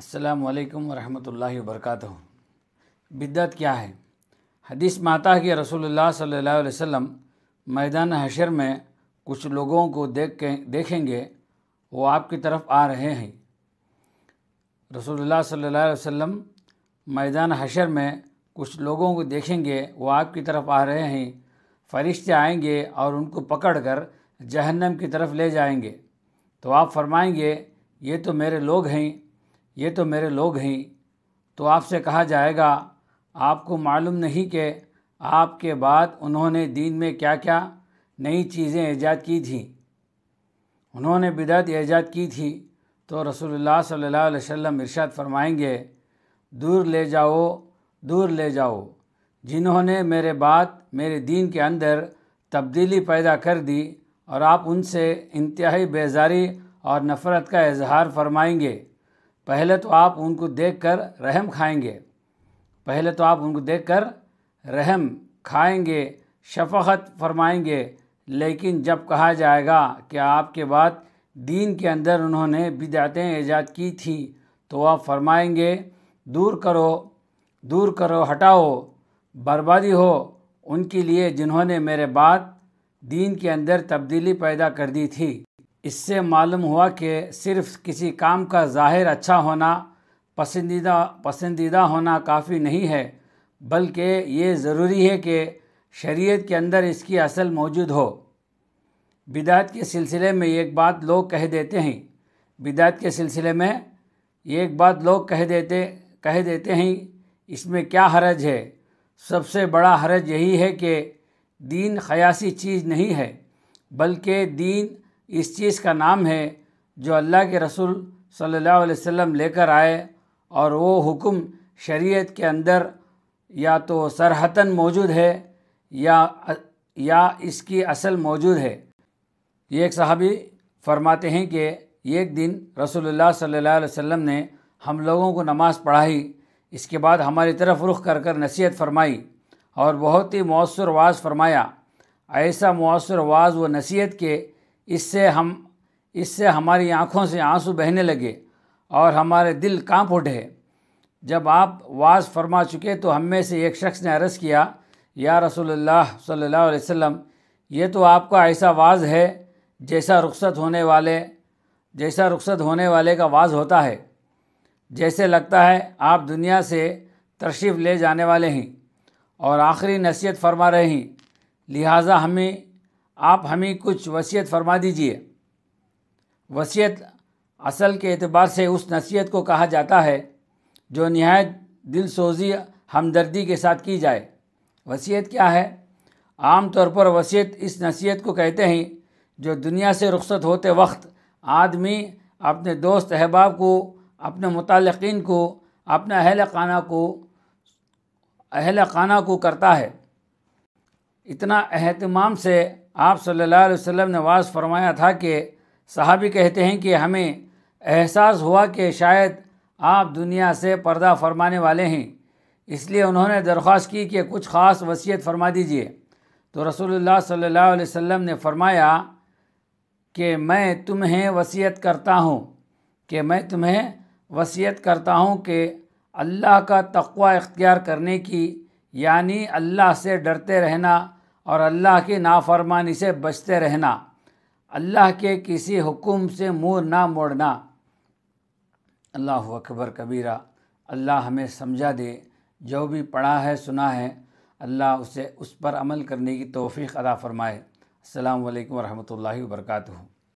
अस्सलाम वालेकुम वरक वबरकातुहू बिद्दत क्या है हदीस में आता है कि रसूलुल्लाह सल्लल्लाहु अलैहि वसल्लम मैदान हशर में कुछ लोगों को देख के देखेंगे वो आपकी तरफ आ रहे हैं रसूलुल्लाह सल्लल्लाहु अलैहि वसल्लम मैदान हशर में कुछ लोगों को देखेंगे वो आपकी तरफ आ रहे हैं फरिश्ते आएंगे और उनको पकड़कर जहन्नम की तरफ ले जाएंगे तो आप फरमाएंगे ये तो मेरे लोग हैं ये तो मेरे लोग हैं तो आपसे कहा जाएगा आपको मालूम नहीं कि आपके बाद उन्होंने दीन में क्या क्या नई चीज़ें ईजाद की थी उन्होंने बिदत ईजाद की थी तो रसोल्ला सल्लल्लाहु अलैहि वसल्लम इरशाद फरमाएंगे दूर ले जाओ दूर ले जाओ जिन्होंने मेरे बाद मेरे दीन के अंदर तब्दीली पैदा कर दी और आप उनसे इंतहाई बेजारी और नफ़रत का इजहार फरमाएंगे पहले तो आप उनको देखकर रहम खाएंगे पहले तो आप उनको देखकर रहम खाएंगे शफ़त फरमाएंगे लेकिन जब कहा जाएगा कि आपके बाद दीन के अंदर उन्होंने बिदातें ईजाद की थी तो आप फरमाएंगे दूर करो दूर करो हटाओ बर्बादी हो उनके लिए जिन्होंने मेरे बाद दीन के अंदर तब्दीली पैदा कर दी थी इससे मालूम हुआ कि सिर्फ किसी काम का ज़ाहिर अच्छा होना पसंदीदा पसंदीदा होना काफ़ी नहीं है बल्कि ये ज़रूरी है कि शरीयत के अंदर इसकी असल मौजूद हो बिदात के सिलसिले में एक बात लोग कह देते हैं बिदात के सिलसिले में एक बात लोग कह देते कह देते हैं इसमें क्या हरज है सबसे बड़ा हरज यही है कि दीन खयासी चीज़ नहीं है बल्कि दीन इस चीज़ का नाम है जो अल्लाह के रसूल सल्लल्लाहु अलैहि वसल्लम लेकर आए और वो हुक्म शरीयत के अंदर या तो सरहतन मौजूद है या या इसकी असल मौजूद है ये एक साहबी फरमाते हैं कि एक दिन रसूलुल्लाह सल्लल्लाहु अलैहि वसल्लम ने हम लोगों को नमाज़ पढ़ाई इसके बाद हमारी तरफ रुख कर कर नसीहत फरमाई और बहुत ही मौसर वाज फरमाया ऐसा मौसर वाज व नसीहत के इससे हम इससे हमारी आँखों से आंसू बहने लगे और हमारे दिल कांप उठे जब आप वाज फरमा चुके तो हम में से एक शख्स ने अरस किया या रसोल्ला सल्ला अलैहि ये तो आपका ऐसा वाज है जैसा रुखसत होने वाले जैसा रुखसत होने वाले का वाज होता है जैसे लगता है आप दुनिया से तरशीफ ले जाने वाले हैं और आखिरी नसीहत फरमा रहे हैं लिहाजा हमें आप हमें कुछ वसीयत फरमा दीजिए वसीयत असल के अतबार से उस नसीहत को कहा जाता है जो नहायत दिल सोजी हमदर्दी के साथ की जाए वसीयत क्या है आम तौर पर वसीयत इस नसीहत को कहते हैं जो दुनिया से रुखसत होते वक्त आदमी अपने दोस्त अहबाब को अपने मुतलकिन को अपने अहल खाना को अहल खाना को करता है इतना अहतमाम से आप सल्लल्लाहु अलैहि वसल्लम ने वाज फरमाया था कि साहबी कहते हैं कि हमें एहसास हुआ कि शायद आप दुनिया से पर्दा फरमाने वाले हैं इसलिए उन्होंने दरख्वास्त की कि कुछ ख़ास वसीयत फरमा दीजिए तो रसूलुल्लाह सल्लल्लाहु अलैहि वसल्लम ने फरमाया कि मैं तुम्हें वसीयत करता हूँ कि मैं तुम्हें वसीयत करता हूँ कि अल्लाह का तकवा इख्तियार करने की यानी अल्लाह से डरते रहना और अल्लाह की नाफरमानी से बचते रहना अल्लाह के किसी हुक्म से मुँह ना मोड़ना अल्लाह अकबर कबीरा अल्लाह हमें समझा दे जो भी पढ़ा है सुना है अल्लाह उसे उस पर अमल करने की तोफ़ी अदा फ़रमाए अल्लाम वरहमल वर्का